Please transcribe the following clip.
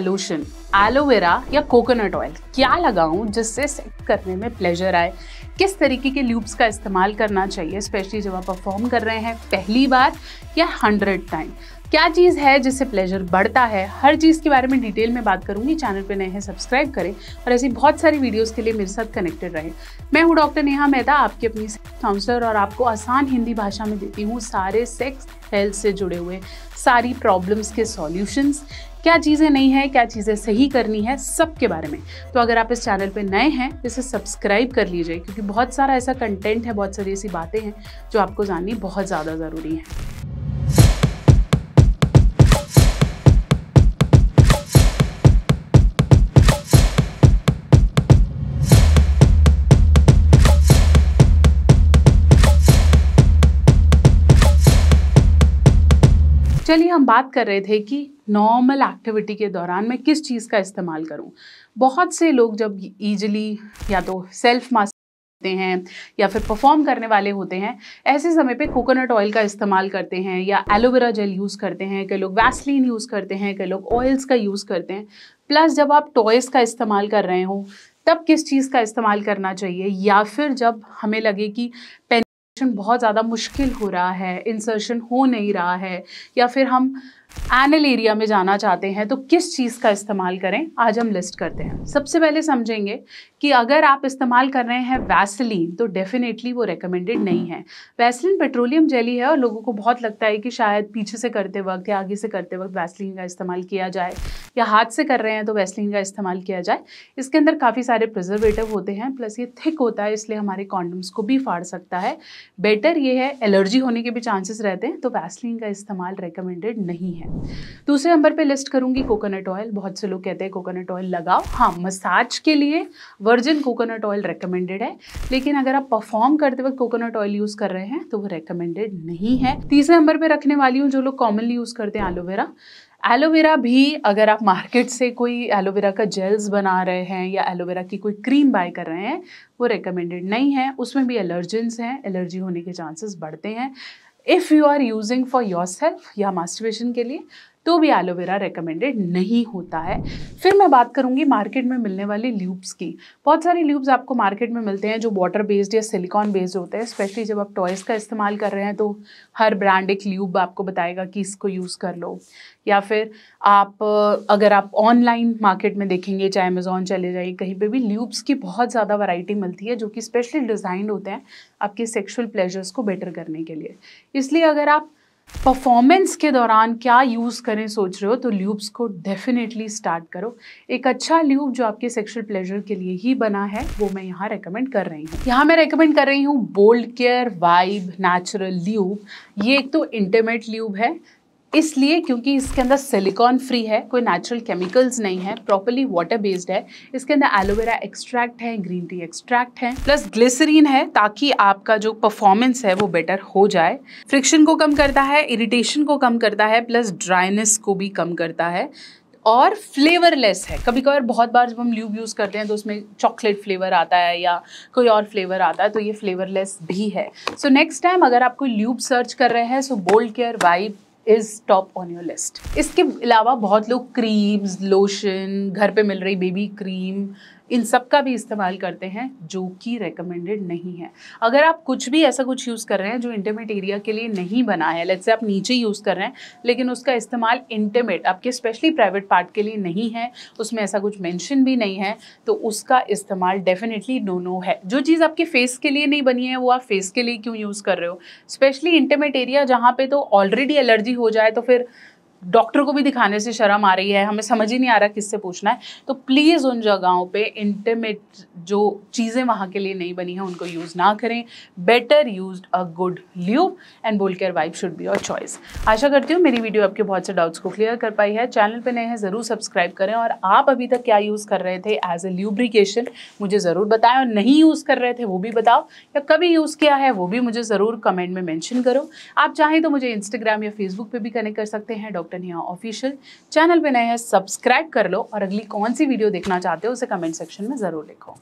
lotion aloe vera या coconut oil क्या लगाऊं जिससे सेट करने में प्लेजर आए किस तरीके के ल्यूब्स का इस्तेमाल करना चाहिए स्पेशली जब आप परफॉर्म कर रहे हैं पहली बार या हंड्रेड टाइम क्या चीज़ है जिससे प्लेजर बढ़ता है हर चीज़ के बारे में डिटेल में बात करूंगी चैनल पर नए हैं सब्सक्राइब करें और ऐसी बहुत सारी वीडियोस के लिए मेरे साथ कनेक्टेड रहें मैं हूँ डॉक्टर नेहा मेहता आपकी अपनी काउंसलर और आपको आसान हिंदी भाषा में देती हूँ सारे सेक्स हेल्थ से जुड़े हुए सारी प्रॉब्लम्स के सॉल्यूशंस क्या चीज़ें नहीं है क्या चीज़ें सही करनी है सब के बारे में तो अगर आप इस चैनल पे नए हैं तो इसे सब्सक्राइब कर लीजिए क्योंकि बहुत सारा ऐसा कंटेंट है बहुत सारी ऐसी बातें हैं जो आपको जाननी बहुत ज़्यादा ज़रूरी है चलिए हम बात कर रहे थे कि नॉर्मल एक्टिविटी के दौरान मैं किस चीज़ का इस्तेमाल करूं बहुत से लोग जब ईजिली या तो सेल्फ मास्क होते हैं या फिर परफॉर्म करने वाले होते हैं ऐसे समय पे कोकोनट ऑयल का इस्तेमाल करते हैं या एलोवेरा जेल यूज़ करते हैं कई लोग वैसलिन यूज़ करते हैं कई लोग ऑयल्स का यूज़ करते हैं प्लस जब आप टॉयस का इस्तेमाल कर रहे हो तब किस चीज़ का इस्तेमाल करना चाहिए या फिर जब हमें लगे कि पेन बहुत ज़्यादा मुश्किल हो रहा है इंसर्शन हो नहीं रहा है या फिर हम एनल एरिया में जाना चाहते हैं तो किस चीज़ का इस्तेमाल करें आज हम लिस्ट करते हैं सबसे पहले समझेंगे कि अगर आप इस्तेमाल कर रहे हैं वैसलीन तो डेफिनेटली वो रेकमेंडेड नहीं है वैसलीन पेट्रोलियम जेली है और लोगों को बहुत लगता है कि शायद पीछे से करते वक्त या आगे से करते वक्त वैसलीन का इस्तेमाल किया जाए या हाथ से कर रहे हैं तो वैसलीन का इस्तेमाल किया जाए इसके अंदर काफ़ी सारे प्रिजर्वेटिव होते हैं प्लस ये थिक होता है इसलिए हमारे कॉन्डम्स को भी फाड़ सकता है बेटर ये है एलर्जी होने के भी चांसेस रहते हैं तो वैसलीन का इस्तेमाल रिकमेंडेड नहीं है है दूसरे नंबर पे लिस्ट करूँगी कोकोनट ऑयल बहुत से लोग कहते हैं कोकोनट ऑयल लगाओ हाँ मसाज के लिए वर्जिन कोकोनट ऑयल रिकमेंडेड है लेकिन अगर आप परफॉर्म करते वक्त कोकोनट ऑयल यूज़ कर रहे हैं तो वो रेकमेंडेड नहीं है तीसरे नंबर पर रखने वाली हूँ जो लोग कॉमनली यूज़ करते हैं एलोवेरा एलोवेरा भी अगर आप मार्केट से कोई एलोवेरा का जेल्स बना रहे हैं या एलोवेरा की कोई क्रीम बाय कर रहे हैं वो रिकमेंडेड नहीं है उसमें भी एलर्जेंस हैं एलर्जी होने के चांसेस बढ़ते हैं if you are using for yourself या मास्टिवेशन के लिए तो भी एलोवेरा रिकमेंडेड नहीं होता है फिर मैं बात करूँगी मार्केट में मिलने वाली ल्यूब्स की बहुत सारी ल्यूब्स आपको मार्केट में मिलते हैं जो वाटर बेस्ड या सिलिकॉन बेस्ड होते हैं स्पेशली जब आप टॉयज़ का इस्तेमाल कर रहे हैं तो हर ब्रांड एक ल्यूब आपको बताएगा कि इसको यूज़ कर लो या फिर आप अगर आप ऑनलाइन मार्केट में देखेंगे चाहे अमेज़ोन चले जाइए कहीं पे भी ल्यूब्स की बहुत ज़्यादा वैरायटी मिलती है जो कि स्पेशली डिज़ाइंड होते हैं आपके सेक्सुअल प्लेजर्स को बेटर करने के लिए इसलिए अगर आप परफॉर्मेंस के दौरान क्या यूज़ करें सोच रहे हो तो ल्यूब्स को डेफिनेटली स्टार्ट करो एक अच्छा ल्यूब जो आपके सेक्सुअल प्लेजर के लिए ही बना है वो मैं यहाँ रेकमेंड कर रही हूँ यहाँ मैं रेकमेंड कर रही हूँ bold care vibe natural lube ये एक तो इंटीमेट ल्यूब है इसलिए क्योंकि इसके अंदर सिलिकॉन फ्री है कोई नेचुरल केमिकल्स नहीं है प्रॉपरली वाटर बेस्ड है इसके अंदर एलोवेरा एक्सट्रैक्ट है ग्रीन टी एक्सट्रैक्ट है प्लस ग्लिसरीन है ताकि आपका जो परफॉर्मेंस है वो बेटर हो जाए फ्रिक्शन को कम करता है इरिटेशन को कम करता है प्लस ड्राइनेस को भी कम करता है और फ्लेवरलेस है कभी कभार बहुत बार जब हम ल्यूब यूज़ करते हैं तो उसमें चॉकलेट फ्लेवर आता है या कोई और फ्लेवर आता है तो ये फ्लेवरलेस भी है सो नेक्स्ट टाइम अगर आप कोई ल्यूब सर्च कर रहे हैं so bold care vibe is top on your list इसके अलावा बहुत लोग क्रीम्स लोशन घर पे मिल रही बेबी क्रीम इन सब का भी इस्तेमाल करते हैं जो कि रिकमेंडेड नहीं है अगर आप कुछ भी ऐसा कुछ यूज़ कर रहे हैं जो इंटीमेट एरिया के लिए नहीं बना है लेट्स से आप नीचे यूज़ कर रहे हैं लेकिन उसका इस्तेमाल इंटीमेट आपके स्पेशली प्राइवेट पार्ट के लिए नहीं है उसमें ऐसा कुछ मैंशन भी नहीं है तो उसका इस्तेमाल डेफिनेटली नो नो है जो चीज़ आपके फेस के लिए नहीं बनी है वो आप फेस के लिए क्यों यूज़ कर रहे हो स्पेशली इंटीमेट एरिया जहाँ पर तो ऑलरेडी एलर्जी हो जाए तो फिर डॉक्टर को भी दिखाने से शर्म आ रही है हमें समझ ही नहीं आ रहा किससे पूछना है तो प्लीज़ उन जगहों पे इंटीमेट जो चीज़ें वहाँ के लिए नहीं बनी हैं उनको यूज़ ना करें better use a good lube and bold care vibe should be your choice आशा करती हूँ मेरी वीडियो आपके बहुत से डाउट्स को क्लियर कर पाई है चैनल पर नए हैं ज़रूर सब्सक्राइब करें और आप अभी तक क्या यूज़ कर रहे थे एज ए ल्यूब्रिकेशन मुझे ज़रूर बताएं और नहीं यूज़ कर रहे थे वो भी बताओ या कभी यूज़ किया है वो भी मुझे ज़रूर कमेंट में मैंशन करो आप चाहें तो मुझे इंस्टाग्राम या फेसबुक पर भी कनेक्ट कर सकते हैं doctor doctor Neha official channel पे नए हैं सब्सक्राइब कर लो और अगली कौन सी वीडियो देखना चाहते हो उसे कमेंट सेक्शन में ज़रूर लिखो